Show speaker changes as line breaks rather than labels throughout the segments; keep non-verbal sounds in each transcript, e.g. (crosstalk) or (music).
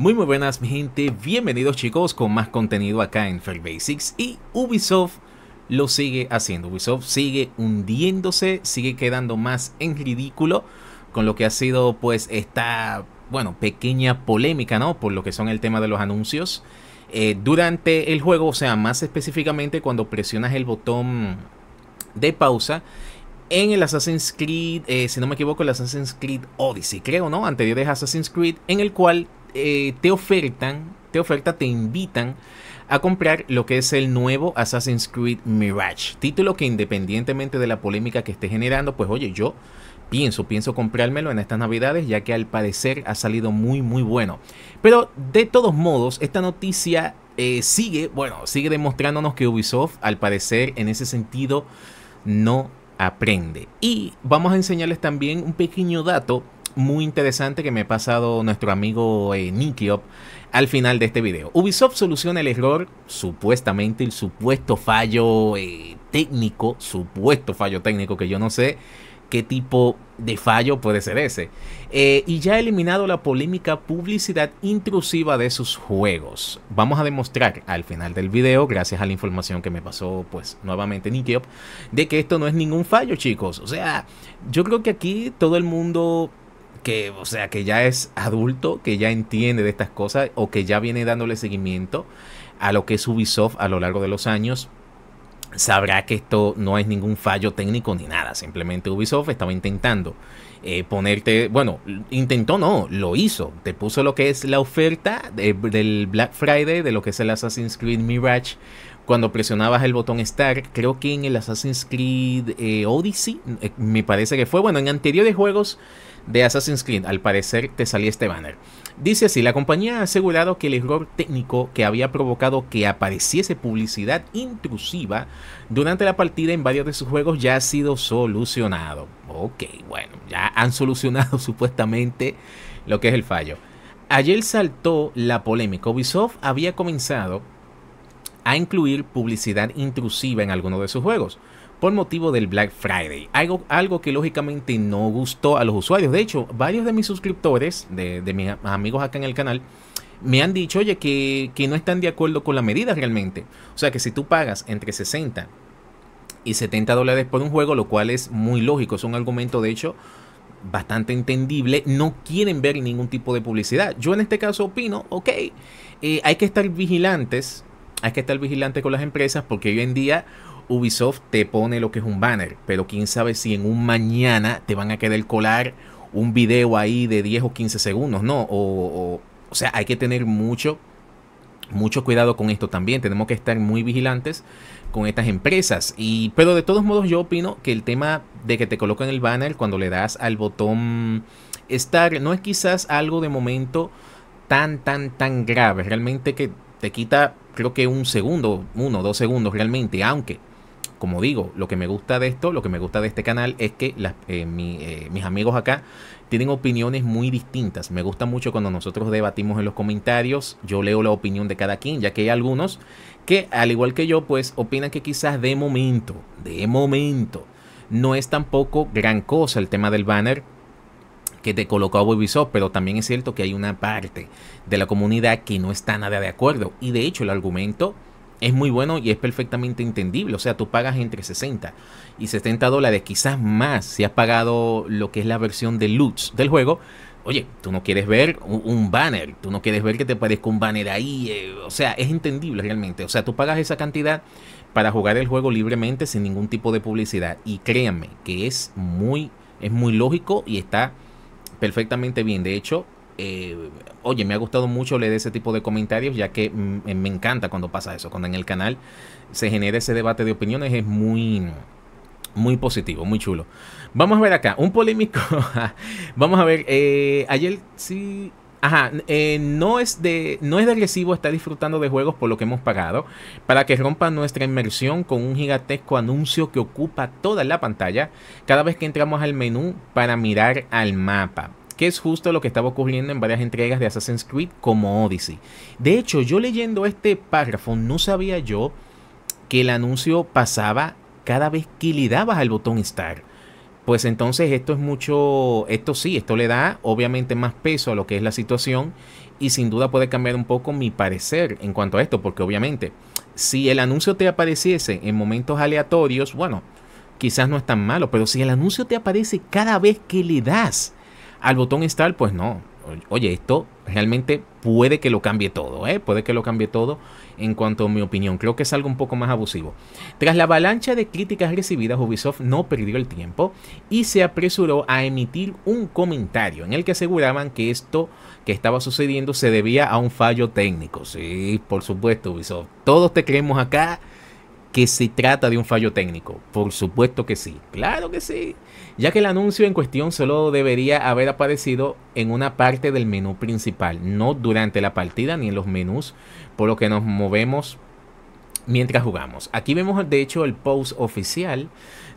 Muy muy buenas mi gente, bienvenidos chicos con más contenido acá en Fair Basics y Ubisoft lo sigue haciendo, Ubisoft sigue hundiéndose, sigue quedando más en ridículo con lo que ha sido pues esta, bueno, pequeña polémica, ¿no? Por lo que son el tema de los anuncios eh, durante el juego, o sea, más específicamente cuando presionas el botón de pausa en el Assassin's Creed, eh, si no me equivoco, el Assassin's Creed Odyssey, creo, ¿no? Anteriores Assassin's Creed, en el cual eh, te ofertan, te oferta, te invitan a comprar lo que es el nuevo Assassin's Creed Mirage. Título que independientemente de la polémica que esté generando, pues oye, yo pienso, pienso comprármelo en estas navidades, ya que al parecer ha salido muy, muy bueno. Pero de todos modos, esta noticia eh, sigue, bueno, sigue demostrándonos que Ubisoft, al parecer, en ese sentido, no aprende. Y vamos a enseñarles también un pequeño dato muy interesante que me ha pasado nuestro amigo eh, Nikiop al final de este video. Ubisoft soluciona el error, supuestamente el supuesto fallo eh, técnico, supuesto fallo técnico que yo no sé qué tipo de fallo puede ser ese. Eh, y ya ha eliminado la polémica publicidad intrusiva de sus juegos. Vamos a demostrar al final del video, gracias a la información que me pasó, pues nuevamente Nikiop, de que esto no es ningún fallo, chicos. O sea, yo creo que aquí todo el mundo que, o sea, que ya es adulto, que ya entiende de estas cosas o que ya viene dándole seguimiento a lo que es Ubisoft a lo largo de los años, sabrá que esto no es ningún fallo técnico ni nada. Simplemente Ubisoft estaba intentando eh, ponerte, bueno, intentó no, lo hizo. Te puso lo que es la oferta del Black Friday, de lo que es el Assassin's Creed Mirage cuando presionabas el botón Start, creo que en el Assassin's Creed eh, Odyssey, eh, me parece que fue, bueno, en anteriores juegos de Assassin's Creed, al parecer te salía este banner. Dice así, la compañía ha asegurado que el error técnico que había provocado que apareciese publicidad intrusiva durante la partida en varios de sus juegos ya ha sido solucionado. Ok, bueno, ya han solucionado (laughs) supuestamente lo que es el fallo. Ayer saltó la polémica. Ubisoft había comenzado a incluir publicidad intrusiva en alguno de sus juegos por motivo del Black Friday, algo, algo que lógicamente no gustó a los usuarios. De hecho, varios de mis suscriptores, de, mis amigos acá en el canal, me han dicho, oye, que, que no están de acuerdo con la medida realmente. O sea que si tú pagas entre 60 y 70 dólares por un juego, lo cual es muy lógico, es un argumento de hecho bastante entendible, no quieren ver ningún tipo de publicidad. Yo en este caso opino, ok, eh, hay que estar vigilantes hay que estar vigilante con las empresas porque hoy en día Ubisoft te pone lo que es un banner, pero quién sabe si en un mañana te van a querer colar un video ahí de 10 o 15 segundos, ¿no? O, o, sea, hay que tener mucho, mucho cuidado con esto también. Tenemos que estar muy vigilantes con estas empresas. Y, pero de todos modos yo opino que el tema de que te colocan el banner cuando le das al botón estar no es quizás algo de momento tan, tan, tan grave. Realmente que te quita creo que un segundo, uno, dos segundos realmente, aunque como digo, lo que me gusta de esto, lo que me gusta de este canal es que eh, eh, mis amigos acá tienen opiniones muy distintas. Me gusta mucho cuando nosotros debatimos en los comentarios, yo leo la opinión de cada quien, ya que hay algunos que, al igual que yo, pues opinan que quizás de momento, de momento, no es tampoco gran cosa el tema del banner que te colocó a Ubisoft, pero también es cierto que hay una parte de la comunidad que no está nada de acuerdo. Y de hecho el argumento es muy bueno y es perfectamente entendible. O sea, tú pagas entre 60 y 70 dólares, quizás más, si has pagado lo que es la versión de Lutz del juego. Oye, tú no quieres ver un, banner, tú no quieres ver que te parezca un banner ahí. Eh, o sea, es entendible realmente. O sea, tú pagas esa cantidad para jugar el juego libremente sin ningún tipo de publicidad. Y créanme que es muy, es muy lógico y está perfectamente bien. De hecho, eh, oye, me ha gustado mucho leer ese tipo de comentarios, ya que mm, eh, me encanta cuando pasa eso, cuando en el canal se genera ese debate de opiniones, es muy... Muy positivo, muy chulo. Vamos a ver acá, un polémico. (laughs) vamos a ver, eh, ayer sí, Ajá, eh, no, es de, no es de recibo estar disfrutando de juegos por lo que hemos pagado, para que rompa nuestra inmersión con un gigantesco anuncio que ocupa toda la pantalla cada vez que entramos al menú para mirar al mapa que es justo lo que estaba ocurriendo en varias entregas de Assassin's Creed como Odyssey. De hecho, yo leyendo este párrafo no sabía yo que el anuncio pasaba cada vez que le dabas al botón Start pues entonces esto es mucho, esto sí, esto le da obviamente más peso a lo que es la situación y sin duda puede cambiar un poco mi parecer en cuanto a esto, porque obviamente si el anuncio te apareciese en momentos aleatorios, bueno, quizás no es tan malo, pero si el anuncio te aparece cada vez que le das al botón start, pues no, oye, esto realmente puede que lo cambie todo, ¿eh? puede que lo cambie todo en cuanto a mi opinión. Creo que es algo un poco más abusivo. Tras la avalancha de críticas recibidas, Ubisoft no perdió el tiempo y se apresuró a emitir un comentario en el que aseguraban que esto que estaba sucediendo se debía a un fallo técnico. Sí, por supuesto, Ubisoft. Todos te creemos acá que se trata de un fallo técnico. Por supuesto que sí, claro que sí, ya que el anuncio en cuestión solo debería haber aparecido en una parte del menú principal, no durante la partida ni en los menús por lo que nos movemos mientras jugamos. Aquí vemos de hecho el post oficial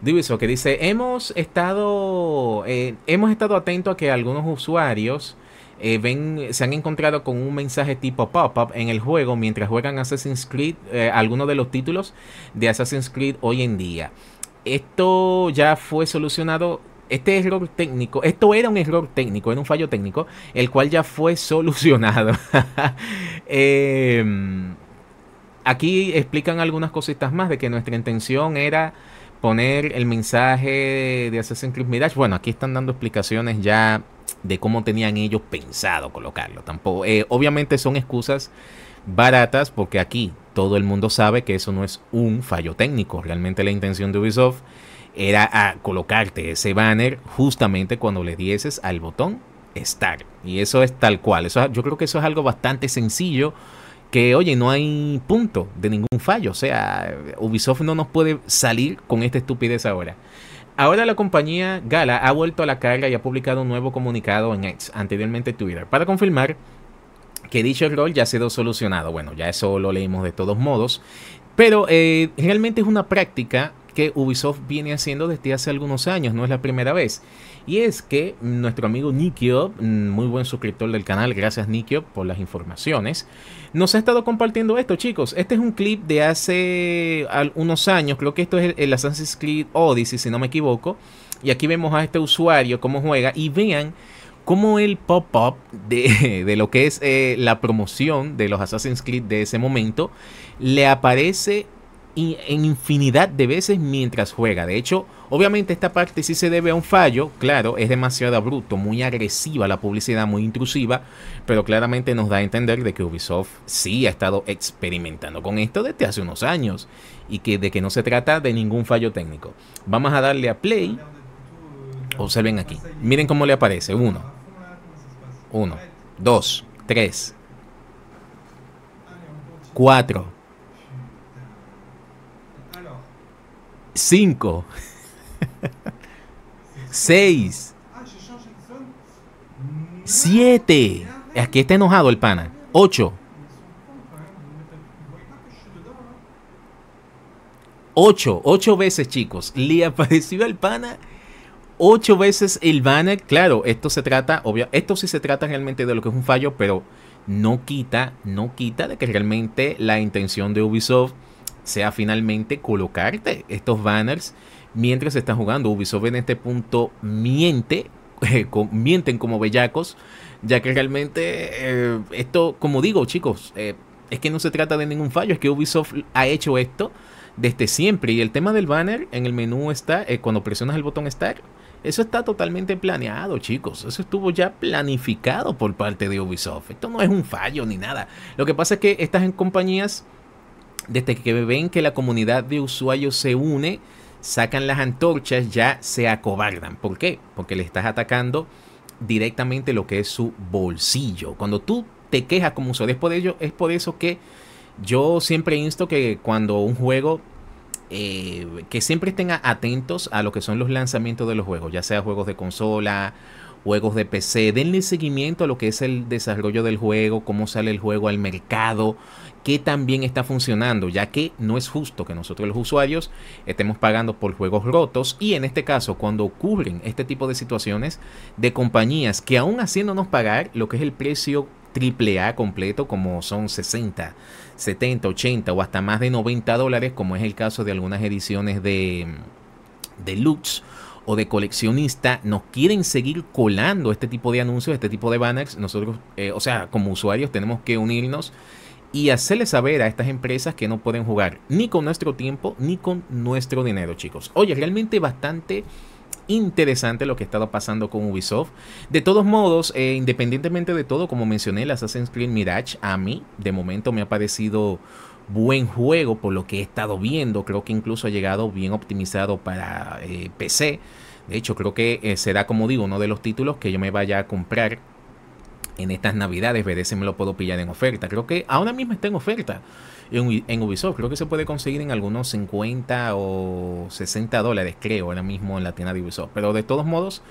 de que dice, hemos estado, eh, hemos estado atentos a que algunos usuarios eh, se han encontrado con un mensaje tipo pop-up en el juego mientras juegan Assassin's Creed, eh, algunos de los títulos de Assassin's Creed hoy en día. Esto ya fue solucionado este error técnico, esto era un error técnico, era un fallo técnico, el cual ya fue (laughs) solucionado. (laughs) Em, aquí explican algunas cositas más de que nuestra intención era poner el mensaje de Assassin's Creed Mirage. Bueno, aquí están dando explicaciones ya de cómo tenían ellos pensado colocarlo. Tampoco, eh, obviamente son excusas baratas porque aquí todo el mundo sabe que eso no es un fallo técnico. Realmente la intención de Ubisoft era a colocarte ese banner justamente cuando le dieses al botón Start. Y eso es tal cual. Eso, yo creo que eso es algo bastante sencillo que, oye, no hay punto de ningún fallo. O sea, Ubisoft no nos puede salir con esta estupidez ahora. Ahora la compañía Gala ha vuelto a la carga y ha publicado un nuevo comunicado en X, anteriormente Twitter, para confirmar que dicho error ya ha sido solucionado. Bueno, ya eso lo leímos de todos modos. Pero eh, realmente es una práctica Ubisoft viene haciendo desde hace algunos años, no es la primera vez. Y es que nuestro amigo Nikio, mm, muy buen suscriptor del canal, gracias Nikio por las informaciones, nos ha estado compartiendo esto, chicos. Este es un clip de hace algunos años, creo que esto es el Assassin's Creed Odyssey, si no me equivoco. Y aquí vemos a este usuario cómo juega y vean cómo el pop-up de, (laughs) lo que es eh, la promoción de los Assassin's Creed de ese momento le aparece en infinidad de veces mientras juega. De hecho, obviamente esta parte sí se debe a un fallo, claro, es demasiado abrupto, muy agresiva la publicidad, muy intrusiva, pero claramente nos da a entender de que Ubisoft sí ha estado experimentando con esto desde hace unos años y que de que no se trata de ningún fallo técnico. Vamos a darle a play. Observen aquí. Miren cómo le aparece. Uno. Uno. Dos. Tres. Cuatro. 5, 6, 7. Aquí está enojado el pana. 8. 8, 8 veces chicos. Le apareció al pana ocho veces el banner. Claro, esto se trata, obvio, esto sí se trata realmente de lo que es un fallo, pero no quita, no quita de que realmente la intención de Ubisoft sea finalmente colocarte estos banners mientras está jugando. Ubisoft en este punto miente, (laughs) eh, mienten como bellacos, ya que realmente eh, esto, como digo chicos, eh, es que no se trata de ningún fallo, es que Ubisoft ha hecho esto desde siempre. Y el tema del banner en el menú está, cuando presionas el botón Start, eso está totalmente planeado, chicos. Eso estuvo ya planificado por parte de Ubisoft. Esto no es un fallo ni nada. Lo que pasa es que estas compañías desde que ven que la comunidad de usuarios se une, sacan las antorchas, ya se acobardan. ¿Por qué? Porque le estás atacando directamente lo que es su bolsillo. Cuando tú te quejas como usuario, es por ello, es por eso que yo siempre insto que cuando un juego eh, que siempre estén atentos a lo que son los lanzamientos de los juegos, ya sea juegos de consola juegos de PC, denle seguimiento a lo que es el desarrollo del juego, cómo sale el juego al mercado, que también está funcionando, ya que no es justo que nosotros los usuarios estemos pagando por juegos rotos y en este caso cuando ocurren este tipo de situaciones de compañías que aún haciéndonos pagar lo que es el precio triple A completo como son 60, 70, 80 o hasta más de 90 dólares como es el caso de algunas ediciones de deluxe o de coleccionista nos quieren seguir colando este tipo de anuncios, este tipo de banners, nosotros, eh, o sea, como usuarios tenemos que unirnos y hacerle saber a estas empresas que no pueden jugar ni con nuestro tiempo ni con nuestro dinero, chicos. Oye, realmente bastante interesante lo que ha estado pasando con Ubisoft. De todos modos, eh, independientemente de todo, como mencioné, el Assassin's Creed Mirage a mí de momento me ha parecido buen juego por lo que he estado viendo. Creo que incluso ha llegado bien optimizado para eh, PC. De hecho, creo que eh, será, como digo, uno de los títulos que yo me vaya a comprar en estas navidades. Veré si me lo puedo pillar en oferta. Creo que ahora mismo está en oferta en, en Ubisoft. Creo que se puede conseguir en algunos 50 o 60 dólares, creo, ahora mismo en la tienda de Ubisoft. Pero de todos modos...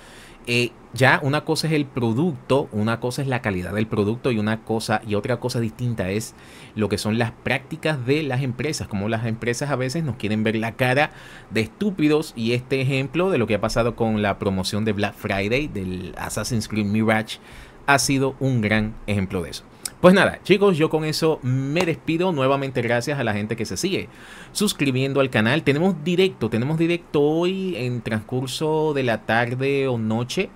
Eh, ya una cosa es el producto, una cosa es la calidad del producto y una cosa y otra cosa distinta es lo que son las prácticas de las empresas, como las empresas a veces nos quieren ver la cara de estúpidos y este ejemplo de lo que ha pasado con la promoción de Black Friday del Assassin's Creed Mirage ha sido un gran ejemplo de eso. Pues nada, chicos, yo con eso me despido. Nuevamente gracias a la gente que se sigue suscribiendo al canal. Tenemos directo, tenemos directo hoy en transcurso de la tarde o noche.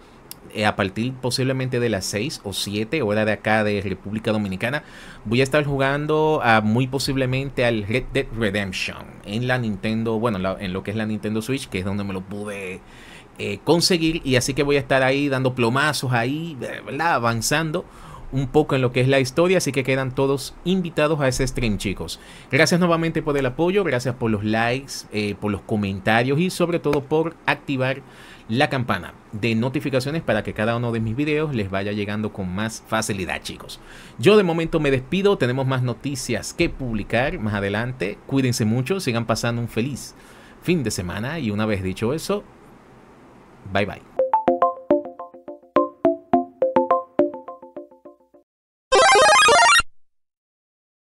Eh, a partir posiblemente de las 6 o 7 hora de acá de República Dominicana, voy a estar jugando a, ah, muy posiblemente al Red Dead Redemption en la Nintendo, bueno, en lo que es la Nintendo Switch, que es donde me lo pude eh, conseguir. Y así que voy a estar ahí dando plomazos ahí, eh, Avanzando un poco en lo que es la historia, así que quedan todos invitados a ese stream, chicos. Gracias nuevamente por el apoyo, gracias por los likes, eh, por los comentarios y sobre todo por activar la campana de notificaciones para que cada uno de mis videos les vaya llegando con más facilidad, chicos. Yo de momento me despido, tenemos más noticias que publicar más adelante. Cuídense mucho, sigan pasando un feliz fin de semana y una vez dicho eso, bye bye.